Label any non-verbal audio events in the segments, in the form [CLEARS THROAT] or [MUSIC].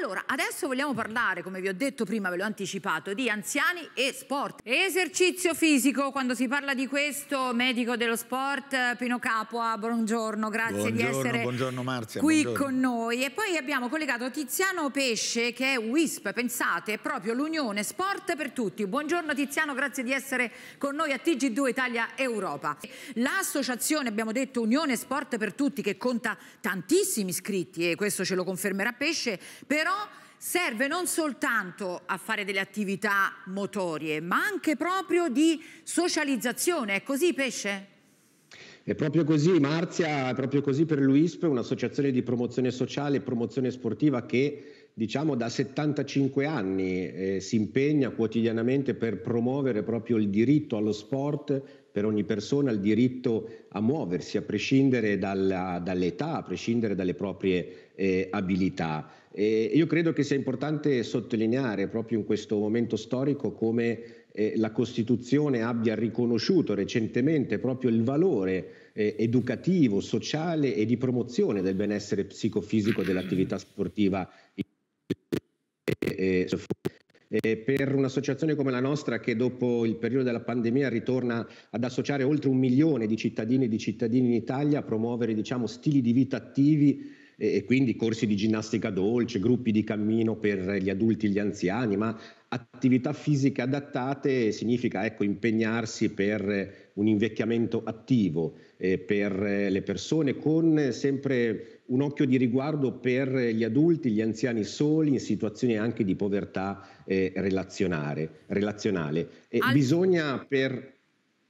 Allora, adesso vogliamo parlare, come vi ho detto prima, ve l'ho anticipato, di anziani e sport. Esercizio fisico, quando si parla di questo, medico dello sport, Pino Capua, buongiorno, grazie buongiorno, di essere buongiorno Marzia, qui buongiorno. con noi. E poi abbiamo collegato Tiziano Pesce, che è WISP, pensate, è proprio l'Unione Sport per Tutti. Buongiorno Tiziano, grazie di essere con noi a TG2 Italia Europa. L'associazione, abbiamo detto, Unione Sport per Tutti, che conta tantissimi iscritti, e questo ce lo confermerà Pesce, però però serve non soltanto a fare delle attività motorie, ma anche proprio di socializzazione. È così, Pesce? È proprio così, Marzia, è proprio così per l'UISP, un'associazione di promozione sociale e promozione sportiva che diciamo da 75 anni eh, si impegna quotidianamente per promuovere proprio il diritto allo sport per ogni persona, il diritto a muoversi a prescindere dalla, dall'età, a prescindere dalle proprie eh, abilità. E io credo che sia importante sottolineare proprio in questo momento storico come eh, la Costituzione abbia riconosciuto recentemente proprio il valore eh, educativo, sociale e di promozione del benessere psicofisico dell'attività sportiva eh, eh, e, eh, per un'associazione come la nostra che dopo il periodo della pandemia ritorna ad associare oltre un milione di cittadini e di cittadini in Italia, a promuovere diciamo, stili di vita attivi e quindi corsi di ginnastica dolce, gruppi di cammino per gli adulti e gli anziani, ma Attività fisiche adattate significa ecco, impegnarsi per eh, un invecchiamento attivo eh, per eh, le persone con sempre un occhio di riguardo per gli adulti, gli anziani soli in situazioni anche di povertà eh, relazionale. E Al... bisogna per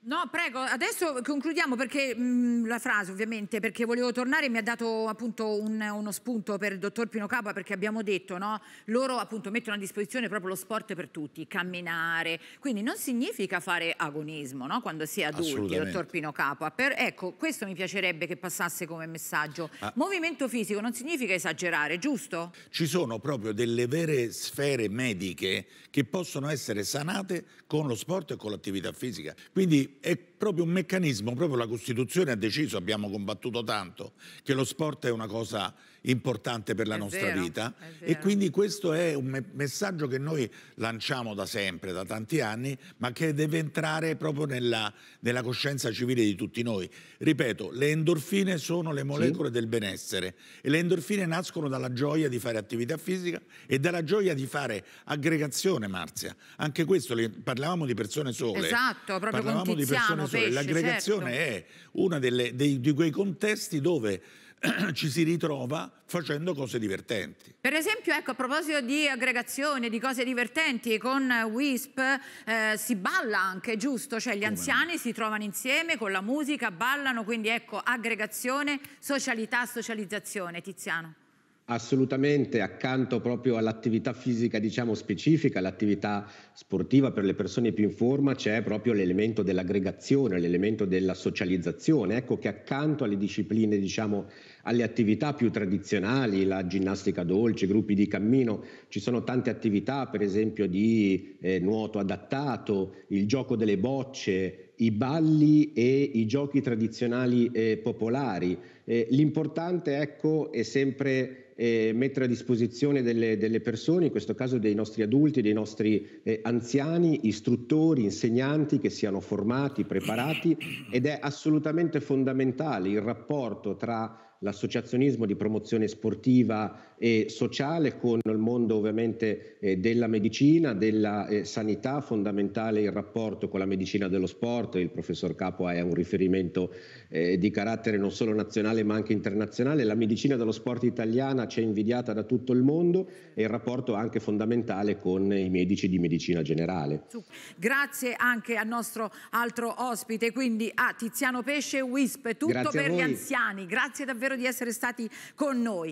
No, prego, adesso concludiamo perché mh, mm, la frase ovviamente, perché volevo tornare, mi ha dato appunto un, uno spunto per il dottor Pino Capua perché abbiamo detto, no, loro appunto mettono a disposizione proprio lo sport per tutti, camminare, quindi non significa fare agonismo no, quando si è adulti, dottor Pino Capua, per, ecco questo mi piacerebbe che passasse come messaggio, ah. movimento fisico non significa esagerare, giusto? Ci sono proprio delle vere sfere mediche che possono essere sanate con lo sport e con l'attività fisica, quindi è proprio un meccanismo, proprio la Costituzione ha deciso, abbiamo combattuto tanto, che lo sport è una cosa importante per la è nostra vero, vita e quindi questo è un me messaggio che noi lanciamo da sempre, da tanti anni, ma che deve entrare proprio nella, nella coscienza civile di tutti noi. Ripeto, le endorfine sono le molecole sì. del benessere e le endorfine nascono dalla gioia di fare attività fisica e dalla gioia di fare aggregazione, Marzia. Anche questo, le, parlavamo di persone sole. Esatto, proprio parlavamo Tiziano, di persone pesce, sole. L'aggregazione certo. è uno dei, di quei contesti dove [CLEARS THROAT] ci si ritrova facendo cose divertenti. Per esempio, ecco, a proposito di aggregazione, di cose divertenti, con Wisp eh, si balla anche, giusto? Cioè gli Come anziani no? si trovano insieme con la musica, ballano, quindi ecco, aggregazione, socialità, socializzazione. Tiziano. Assolutamente, accanto proprio all'attività fisica diciamo specifica, all'attività sportiva per le persone più in forma c'è proprio l'elemento dell'aggregazione, l'elemento della socializzazione, ecco che accanto alle discipline diciamo alle attività più tradizionali, la ginnastica dolce, gruppi di cammino, ci sono tante attività per esempio di eh, nuoto adattato, il gioco delle bocce, i balli e i giochi tradizionali eh, popolari. Eh, l'importante ecco, è sempre eh, mettere a disposizione delle, delle, persone, in questo caso dei nostri adulti, dei nostri eh, anziani, istruttori, insegnanti che siano formati, preparati ed è assolutamente fondamentale il rapporto tra l'associazionismo di promozione sportiva e sociale con il mondo ovviamente eh, della medicina, della eh, sanità, fondamentale il rapporto con la medicina dello sport, il professor Capo è un riferimento eh, di carattere non solo nazionale ma anche internazionale, la medicina dello sport italiana c'è invidiata da tutto il mondo e il rapporto anche fondamentale con i medici di medicina generale. Grazie anche al nostro altro ospite, quindi a ah, Tiziano Pesce WISP, tutto Grazie per gli anziani. Grazie davvero spero di essere stati con noi.